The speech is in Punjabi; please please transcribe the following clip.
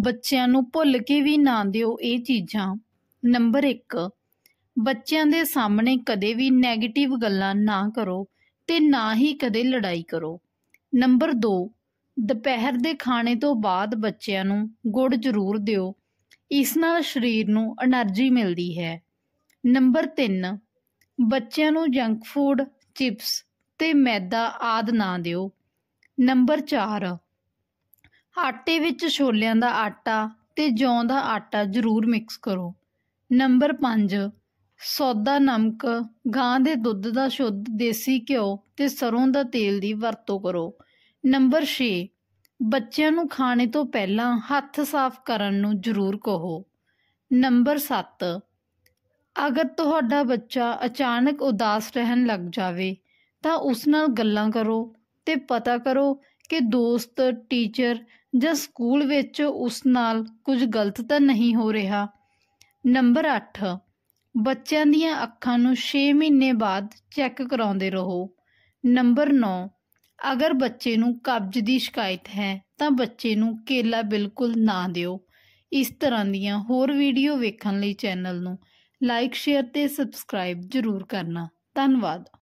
ਬੱਚਿਆਂ ਨੂੰ ਭੁੱਲ ਕੇ ਵੀ ਨਾ ਦਿਓ ਇਹ ਚੀਜ਼ਾਂ ਨੰਬਰ 1 ਬੱਚਿਆਂ ਦੇ ਸਾਹਮਣੇ ਕਦੇ ਵੀ 네ਗੇਟਿਵ ਗੱਲਾਂ ਨਾ ਕਰੋ ਤੇ ਨਾ ਹੀ ਕਦੇ ਲੜਾਈ ਕਰੋ ਨੰਬਰ 2 ਦੁਪਹਿਰ ਦੇ ਖਾਣੇ ਤੋਂ ਬਾਅਦ ਬੱਚਿਆਂ ਨੂੰ ਗੁੜ ਜ਼ਰੂਰ ਦਿਓ ਇਸ ਨਾਲ ਸਰੀਰ ਨੂੰ એનર્ਜੀ ਮਿਲਦੀ ਹੈ ਨੰਬਰ 3 ਬੱਚਿਆਂ ਨੂੰ ਜੰਕ ਫੂਡ ਚਿਪਸ ਤੇ ਮੈਦਾ ਆਦ ਨਾ ਦਿਓ ਨੰਬਰ 4 ਆਟੇ ਵਿੱਚ ਛੋਲਿਆਂ ਦਾ ਆਟਾ ਤੇ ਜੌਂ ਦਾ ਆਟਾ ਜ਼ਰੂਰ ਮਿਕਸ ਕਰੋ ਨੰਬਰ 5 ਸੌਦਾ ਨਮਕ ਗਾਂ ਦੇ ਦੁੱਧ ਦਾ ਸ਼ੁੱਧ ਦੇਸੀ ਘਿਓ ਤੇ ਸਰੋਂ ਦਾ ਤੇਲ ਦੀ ਵਰਤੋਂ ਕਰੋ ਨੰਬਰ 6 ਬੱਚਿਆਂ ਨੂੰ ਖਾਣੇ ਤੋਂ ਪਹਿਲਾਂ ਹੱਥ ਸਾਫ਼ ਕਰਨ ਨੂੰ ਜ਼ਰੂਰ ਕਹੋ ਨੰਬਰ 7 ਅਗਰ ਤੁਹਾਡਾ ਬੱਚਾ ਅਚਾਨਕ ਉਦਾਸ ਰਹਿਣ ਲੱਗ ਜਾਵੇ ਤਾਂ ਉਸ ਨਾਲ ਗੱਲਾਂ ਕਰੋ ਤੇ ਪਤਾ ਕਰੋ ਕਿ ਦੋਸਤ ਟੀਚਰ ਜਾਂ ਸਕੂਲ ਵਿੱਚ ਉਸ ਨਾਲ ਕੁਝ ਗਲਤ ਤਾਂ ਨਹੀਂ ਹੋ ਰਿਹਾ ਨੰਬਰ 8 ਬੱਚਿਆਂ ਦੀਆਂ ਅੱਖਾਂ ਨੂੰ 6 ਮਹੀਨੇ ਬਾਅਦ ਚੈੱਕ ਕਰਾਉਂਦੇ ਰਹੋ ਨੰਬਰ 9 ਅਗਰ ਬੱਚੇ ਨੂੰ ਕਬਜ਼ ਦੀ ਸ਼ਿਕਾਇਤ ਹੈ ਤਾਂ ਬੱਚੇ ਨੂੰ ਕੇਲਾ ਬਿਲਕੁਲ ਨਾ ਦਿਓ ਇਸ ਤਰ੍ਹਾਂ ਦੀਆਂ ਹੋਰ ਵੀਡੀਓ ਵੇਖਣ ਲਈ ਚੈਨਲ ਨੂੰ ਲਾਈਕ ਸ਼ੇਅਰ ਤੇ ਸਬਸਕ੍ਰਾਈਬ ਜ਼ਰੂਰ ਕਰਨਾ ਧੰਨਵਾਦ